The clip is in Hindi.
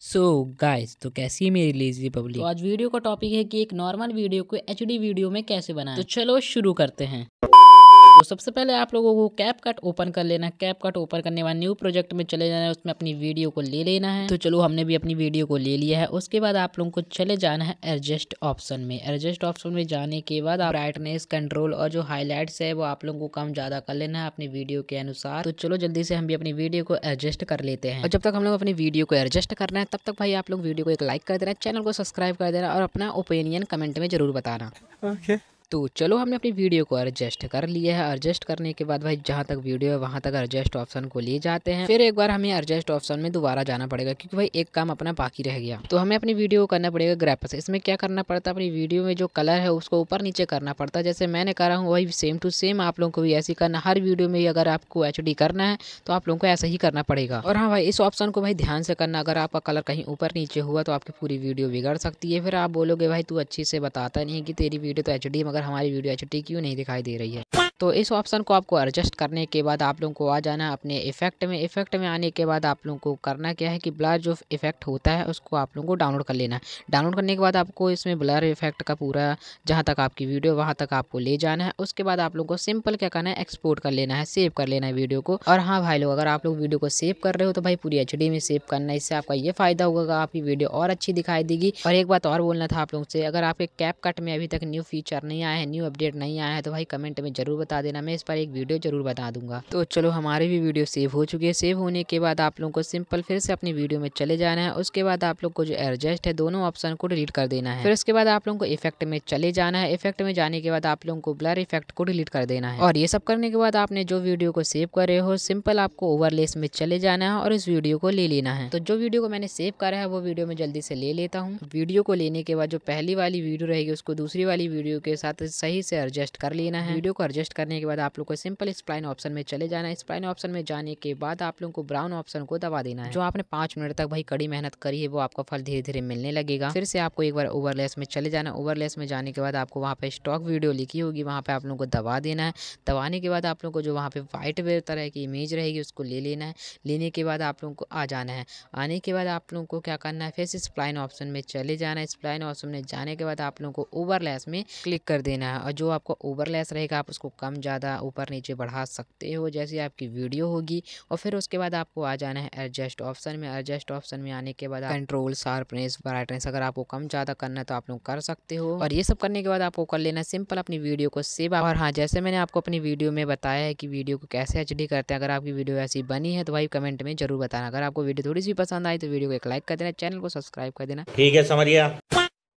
सो so, गाइस तो कैसी है मेरी लेजी पब्लिक तो आज वीडियो का टॉपिक है कि एक नॉर्मल वीडियो को एचडी वीडियो में कैसे बनाएं तो चलो शुरू करते हैं तो सबसे पहले आप लोगों को कैप कट ओपन कर लेना है कैप कट ओपन करने वाले न्यू प्रोजेक्ट में चले जाना है उसमें अपनी वीडियो को ले लेना है तो चलो हमने भी अपनी वीडियो को ले लिया है उसके बाद आप लोगों को चले जाना है एडजस्ट ऑप्शन में एडजस्ट ऑप्शन में जाने के बाद आप ब्राइटनेस कंट्रोल और जो हाईलाइट्स है वो आप लोगों को कम ज़्यादा कर लेना है अपनी वीडियो के अनुसार तो चलो जल्दी से हम भी अपनी वीडियो को एडजस्ट कर लेते हैं और जब तक हम लोग अपनी वीडियो को एडजस्ट करना है तब तक भाई आप लोग वीडियो को एक लाइक कर देना चैनल को सब्सक्राइब कर देना और अपना ओपिनियन कमेंट में जरूर बताना ओके okay. तो चलो हमने अपनी वीडियो को एडजस्ट कर लिया है एडजस्ट करने के बाद भाई जहाँ तक वीडियो है वहाँ तक एडजस्ट ऑप्शन को ले जाते हैं फिर एक बार हमें एडजस्ट ऑप्शन में दोबारा जाना पड़ेगा क्योंकि भाई एक काम अपना बाकी रह गया तो हमें अपनी वीडियो को करना पड़ेगा ग्राफिक्स इसमें क्या करना पड़ता है अपनी वीडियो में जो कलर है उसको ऊपर नीचे करना पड़ता है जैसे मैंने रहा हूँ वही सेम टू सेम आप लोगों को भी ऐसे करना हर वीडियो में अगर आपको एच करना है तो आप लोगों को ऐसा ही करना पड़ेगा और हाँ भाई इस ऑप्शन को भाई ध्यान से करना अगर आपका कलर कहीं ऊपर नीचे हुआ तो आपकी पूरी वीडियो बिगड़ सकती है फिर आप बोलोगे भाई तू अच्छी से बताता नहीं कि तेरी वीडियो तो एच मगर अगर हमारी वीडियो एच क्यों नहीं दिखाई दे रही है तो इस ऑप्शन को आपको एडजस्ट करने के बाद आप लोगों को आ जाना अपने इफेक्ट में इफेक्ट में आने के बाद आप लोगों को करना क्या है कि ब्लर जो इफेक्ट होता है उसको आप लोगों को डाउनलोड कर लेना है डाउनलोड करने के बाद आपको इसमें ब्लर इफेक्ट का पूरा जहाँ तक आपकी वीडियो वहाँ तक आपको ले जाना है उसके बाद आप लोगों को सिंपल क्या करना है एक्सपोर्ट कर लेना है सेव कर लेना है वीडियो को और हाँ भाई लोग अगर आप लोग वीडियो को सेव कर रहे हो तो भाई पूरी एच में सेव करना इससे आपका ये फायदा होगा आपकी वीडियो और अच्छी दिखाई देगी और एक बात और बोलना था आप लोगों से अगर आपके कैप कट में अभी तक न्यू फीचर नहीं आया है न्यू अपडेट नहीं आया है तो भाई कमेंट में जरूर बता देना मैं इस पर एक वीडियो ज़रूर बता दूंगा तो चलो हमारे भी वीडियो सेव हो चुकी है सेव होने के बाद आप लोगों को सिंपल फिर से अपनी वीडियो में चले जाना है उसके बाद आप लोग को जो एडजस्ट है दोनों ऑप्शन को डिलीट कर देना है फिर उसके बाद आप लोगों को इफेक्ट में चले जाना है इफेक्ट में जाने के बाद आप लोगों को ब्लर इफेक्ट को डिलीट कर देना है और ये सब करने के बाद आपने जो वीडियो को सेव कर रहे हो सिंपल आपको ओवरलेस में चले जाना है और इस वीडियो को ले लेना है तो जो वीडियो को मैंने सेव करा है वो वीडियो में जल्दी से ले लेता हूँ वीडियो को लेने के बाद जो पहली वाली वीडियो रहेगी उसको दूसरी वाली वीडियो के साथ सही से एडजस्ट कर लेना है वीडियो को एडजस्ट करने के बाद आप लोग को सिंपल स्प्लाइन ऑप्शन में चले जाना है स्प्लाइन ऑप्शन में जाने के बाद आप लोगों को ब्राउन ऑप्शन को दबा देना है जो आपने पांच मिनट तक भाई कड़ी मेहनत करी है वो आपका फल धीरे धीरे मिलने लगेगा फिर से आपको एक बार ओवरलेस में चले जाना ओवरलेस में जाने के बाद आपको वहाँ पे स्टॉक वीडियो लिखी होगी वहाँ पे आप लोगों को दबा देना है दबाने के बाद आप लोगों को जो वहाँ पे व्हाइट वेव तरह की इमेज रहेगी उसको ले लेना है लेने के बाद आप लोगों को आ जाना है आने के बाद आप लोगों को क्या करना है फिर से स्प्लाइन ऑप्शन में चले जाना है स्प्लाइन ऑप्शन में जाने के बाद आप लोगों को ओवरलेस में क्लिक कर देना है और जो आपका ओवरलेस रहेगा आप उसको कम ज़्यादा ऊपर नीचे बढ़ा सकते हो जैसे आपकी वीडियो होगी और फिर उसके बाद आपको आ जाना है एडजस्ट ऑप्शन में एडजस्ट ऑप्शन में आने के बाद कंट्रोल शार्पनेस ब्राइटनेस अगर आपको कम ज़्यादा करना है तो आप लोग कर सकते हो और ये सब करने के बाद आपको कर लेना सिंपल अपनी वीडियो को सेव और हाँ जैसे मैंने आपको अपनी वीडियो में बताया है कि वीडियो को कैसे एच करते हैं अगर आपकी वीडियो ऐसी बनी है तो भाई कमेंट में जरूर बताना अगर आपको वीडियो थोड़ी सी पसंद आई तो वीडियो को एक लाइक कर देना चैनल को सब्सक्राइब कर देना ठीक है समरिया